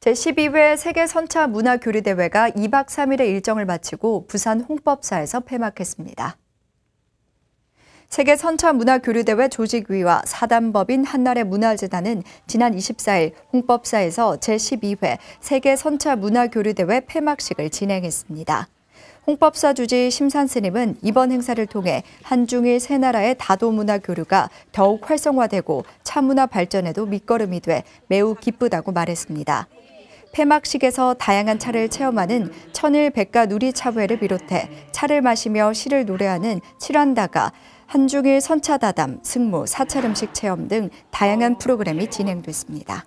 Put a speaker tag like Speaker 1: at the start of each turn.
Speaker 1: 제12회 세계선차 문화교류대회가 2박 3일의 일정을 마치고 부산 홍법사에서 폐막했습니다. 세계선차 문화교류대회 조직위와 사단법인 한나라 문화재단은 지난 24일 홍법사에서 제12회 세계선차 문화교류대회 폐막식을 진행했습니다. 홍법사 주지 심산스님은 이번 행사를 통해 한중일 세 나라의 다도문화 교류가 더욱 활성화되고 차문화 발전에도 밑거름이 돼 매우 기쁘다고 말했습니다. 폐막식에서 다양한 차를 체험하는 천일 백가 누리차회를 비롯해 차를 마시며 시를 노래하는 칠한다가 한중일 선차다담, 승모, 사찰음식 체험 등 다양한 프로그램이 진행됐습니다.